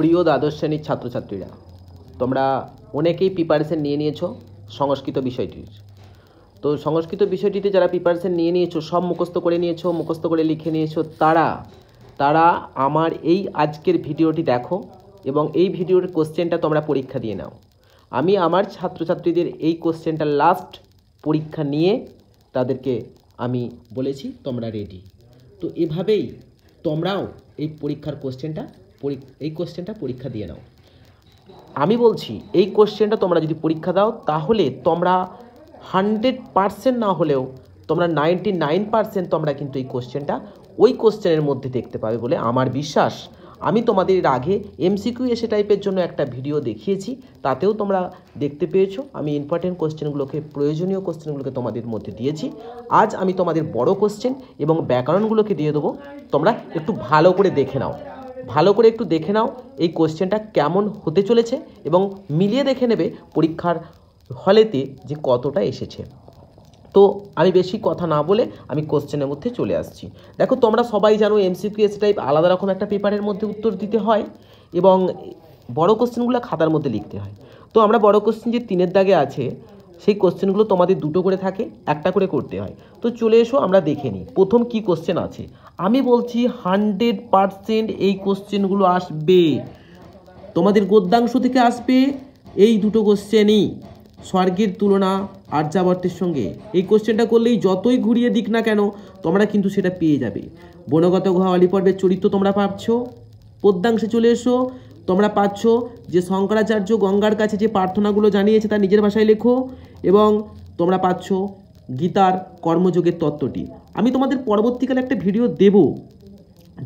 প্রিয় দ্বাদশ শ্রেণীর ছাত্রছাত্রীরা তোমরা অনেকেই প্রিপারেশান নিয়ে নিয়েছো সংস্কৃত বিষয়টির তো সংস্কৃত বিষয়টিতে যারা প্রিপারেশান নিয়ে নিয়েছো সব মুখস্থ করে নিয়েছো মুখস্থ করে লিখে নিয়েছো তারা তারা আমার এই আজকের ভিডিওটি দেখো এবং এই ভিডিওর কোশ্চেনটা তোমরা পরীক্ষা দিয়ে নাও আমি আমার ছাত্রছাত্রীদের এই কোশ্চেনটা লাস্ট পরীক্ষা নিয়ে তাদেরকে আমি বলেছি তোমরা রেডি তো এভাবেই তোমরাও এই পরীক্ষার কোশ্চেনটা এই কোশ্চেনটা পরীক্ষা দিয়ে নাও আমি বলছি এই কোশ্চেনটা তোমরা যদি পরীক্ষা দাও তাহলে তোমরা হান্ড্রেড পারসেন্ট না হলেও তোমরা নাইনটি নাইন পারসেন্ট তোমরা কিন্তু এই কোশ্চেনটা ওই কোশ্চেনের মধ্যে দেখতে পাবে বলে আমার বিশ্বাস আমি তোমাদের এর আগে এমসিকিউ এসে টাইপের জন্য একটা ভিডিও দেখিয়েছি তাতেও তোমরা দেখতে পেয়েছো আমি ইম্পর্টেন্ট কোশ্চেনগুলোকে প্রয়োজনীয় কোশ্চেনগুলোকে তোমাদের মধ্যে দিয়েছি আজ আমি তোমাদের বড় কোশ্চেন এবং ব্যাকরণগুলোকে দিয়ে দেবো তোমরা একটু ভালো করে দেখে নাও ভালো করে একটু দেখে নাও এই কোশ্চেনটা কেমন হতে চলেছে এবং মিলিয়ে দেখে নেবে পরীক্ষার হলেতে যে কতটা এসেছে তো আমি বেশি কথা না বলে আমি কোশ্চেনের মধ্যে চলে আসছি দেখো তোমরা সবাই জানো এমসিকিউএস টাইপ আলাদা রকম একটা পেপারের মধ্যে উত্তর দিতে হয় এবং বড় কোশ্চেনগুলো খাতার মধ্যে লিখতে হয় তো আমরা বড় কোশ্চেন যে তিনের দাগে আছে সেই কোশ্চেনগুলো তোমাদের দুটো করে থাকে একটা করে করতে হয় তো চলে এসো আমরা দেখে নিই প্রথম কি কোশ্চেন আছে আমি বলছি হান্ড্রেড পারসেন্ট এই কোশ্চেনগুলো আসবে তোমাদের গদ্যাংশ থেকে আসবে এই দুটো কোশ্চেনই স্বর্গের তুলনা আর্যাবর্তের সঙ্গে এই কোশ্চেনটা করলেই যতই ঘুরিয়ে দিক না কেন তোমরা কিন্তু সেটা পেয়ে যাবে বনগত গুহা অলিপর্বের চরিত্র তোমরা পাচ্ছ পদ্যাংশে চলে এসো তোমরা পাচ্ছ যে শঙ্করাচার্য গঙ্গার কাছে যে প্রার্থনাগুলো জানিয়েছে তার নিজের ভাষায় লেখো এবং তোমরা পাচ্ছ গীতার কর্মযোগের তত্ত্বটি আমি তোমাদের পরবর্তীকালে একটা ভিডিও দেব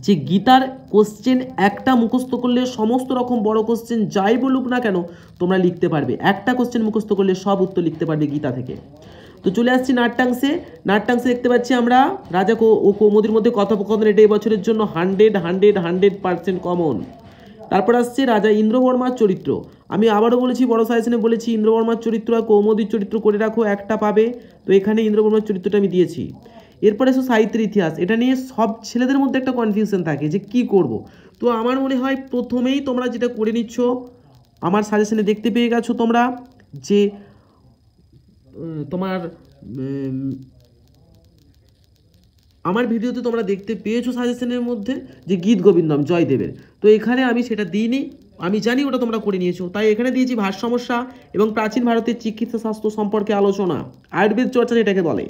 যে গীতার কোশ্চেন একটা মুখস্ত করলে সমস্ত রকম বড় কোশ্চেন যাই বলুক না কেন তোমরা লিখতে পারবে একটা কোশ্চেন মুখস্ত করলে সব উত্তর লিখতে পারবে গীতা থেকে তো চলে আসছি নাট্যাংশে নাট্যাংশে দেখতে পাচ্ছি আমরা রাজা ও কৌমদির মধ্যে কথোপকথন এটা এবছরের জন্য hundred hundred hundred percent common তারপর আসছে রাজা ইন্দ্রবর্মার চরিত্র আমি আবারও বলেছি বড় সাজেশনে বলেছি ইন্দ্রবর্মার চরিত্র আর কৌমদির চরিত্র করে রাখো একটা পাবে তো এখানে ইন্দ্রবর্মার চরিত্রটা আমি দিয়েছি এরপরে এসো সাহিত্যের ইতিহাস এটা নিয়ে সব ছেলেদের মধ্যে একটা কনফিউশন থাকে যে কি করব। তো আমার মনে হয় প্রথমেই তোমরা যেটা করে নিচ্ছ আমার সাজেশনে দেখতে পেয়ে গেছো তোমরা যে তোমার আমার ভিডিওতে তোমরা দেখতে পেয়েছো সাজেশনের মধ্যে যে গীত গোবিন্দম জয়দেবের তো এখানে আমি সেটা দিইনি আমি জানি ওটা তোমরা করে নিয়েছো তাই এখানে দিয়েছি ভার সমস্যা এবং প্রাচীন ভারতের চিকিৎসা স্বাস্থ্য সম্পর্কে আলোচনা আয়ুর্বেদ চর্চা এটাকে বলে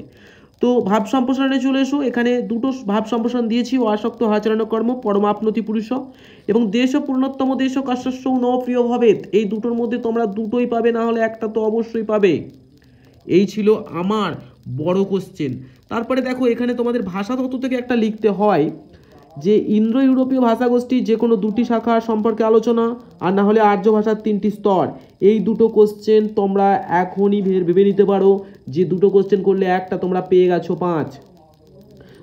তো ভাব সম্প্রসারণে চলে এসো এখানে দুটো ভাব সম্প্রসারণ দিয়েছি ও আসক্ত আচরণ কর্ম পরমাপনতি পুরুষ এবং দেশ পূর্ণত্তম দেশ কাশস্য ন প্রিয় ভবেত এই দুটোর মধ্যে তোমরা দুটোই পাবে না হলে একটা তো অবশ্যই পাবে এই ছিল আমার বড় কোশ্চেন তারপরে দেখো এখানে তোমাদের ভাষাতত্ত্ব থেকে একটা লিখতে হয় যে ইন্দ্র ইউরোপীয় ভাষাগোষ্ঠীর যে কোনো দুটি শাখার সম্পর্কে আলোচনা আর না হলে আর্য ভাষার তিনটি স্তর এই দুটো কোশ্চেন তোমরা এখনই ভেবে নিতে পারো যে দুটো কোশ্চেন করলে একটা তোমরা পেয়ে গেছো পাঁচ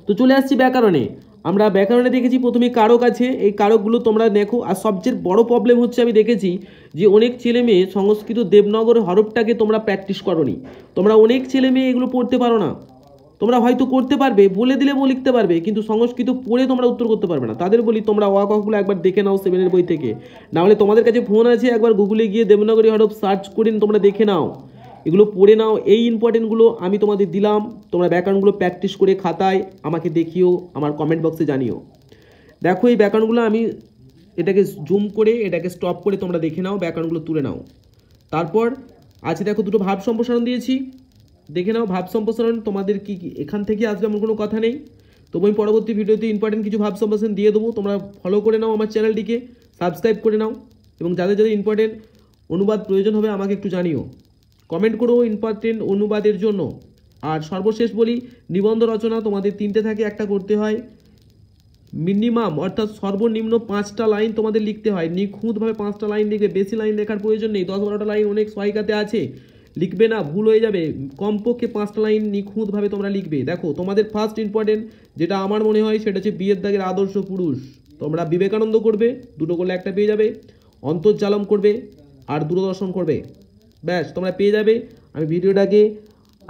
তো চলে আসছি ব্যাকরণে আমরা ব্যাকরণে দেখেছি প্রথমে কারক আছে এই কারকগুলো তোমরা দেখো আর সবচেয়ে বড় প্রবলেম হচ্ছে আমি দেখেছি যে অনেক ছেলে মেয়ে সংস্কৃত দেবনগর হরফটাকে তোমরা প্র্যাকটিস করো তোমরা অনেক ছেলে মেয়ে এগুলো পড়তে পারো না তোমরা হয়তো করতে পারবে বলে দিলে বউ লিখতে পারবে কিন্তু সংস্কৃত পড়ে তোমরা উত্তর করতে পারবে না তাদের বলি তোমরা অ কখগুলো একবার দেখে নাও সেভেনের বই থেকে নাহলে তোমাদের কাছে ফোন আছে একবার গুগলে গিয়ে দেবনগরী হরফ সার্চ করে তোমরা দেখে নাও এগুলো পড়ে নাও এই ইম্পর্টেন্টগুলো আমি তোমাদের দিলাম তোমরা ব্যাকরণগুলো প্র্যাকটিস করে খাতায় আমাকে দেখিও আমার কমেন্ট বক্সে জানিও দেখো এই ব্যাকরণগুলো আমি এটাকে জুম করে এটাকে স্টপ করে তোমরা দেখে নাও ব্যাকরণগুলো তুলে নাও তারপর আছে দেখো দুটো ভাব সম্প্রসারণ দিয়েছি দেখে নাও ভাব সম্প্রসারণ তোমাদের কি কি এখান থেকে আসবে এমন কোনো কথা নেই তবু আমি পরবর্তী ভিডিওতে ইম্পর্টেন্ট কিছু ভাব সম্প্রসারণ দিয়ে দেবো তোমরা ফলো করে নাও আমার চ্যানেলটিকে সাবস্ক্রাইব করে নাও এবং যাদের যাদের ইম্পর্টেন্ট অনুবাদ প্রয়োজন হবে আমাকে একটু জানিও কমেন্ট করো ইম্পর্টেন্ট অনুবাদের জন্য আর সর্বশেষ বলি নিবন্ধ রচনা তোমাদের তিনটে থাকে একটা করতে হয় মিনিমাম অর্থাৎ সর্বনিম্ন পাঁচটা লাইন তোমাদের লিখতে হয় নিখুঁতভাবে পাঁচটা লাইন লিখবে বেশি লাইন লেখার প্রয়োজন নেই দশ বারোটা লাইন অনেক সহায়িকাতে আছে লিখবে না ভুল হয়ে যাবে কমপক্ষে পাঁচটা লাইন নিখুঁতভাবে তোমরা লিখবে দেখো তোমাদের ফার্স্ট ইম্পর্টেন্ট যেটা আমার মনে হয় সেটা হচ্ছে বিয়ের দাগের আদর্শ পুরুষ তোমরা বিবেকানন্দ করবে দুটো করলে একটা পেয়ে যাবে অন্তর্জালম করবে আর দূরদর্শন করবে ব্যাস তোমরা পেয়ে যাবে আমি ভিডিওটাকে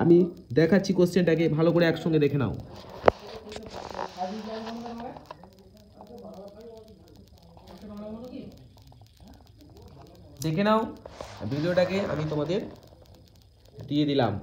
আমি দেখাচ্ছি কোশ্চেনটাকে ভালো করে একসঙ্গে দেখে নাও দেখে নাও ভিডিওটাকে আমি তোমাদের দিয়ে দিলাম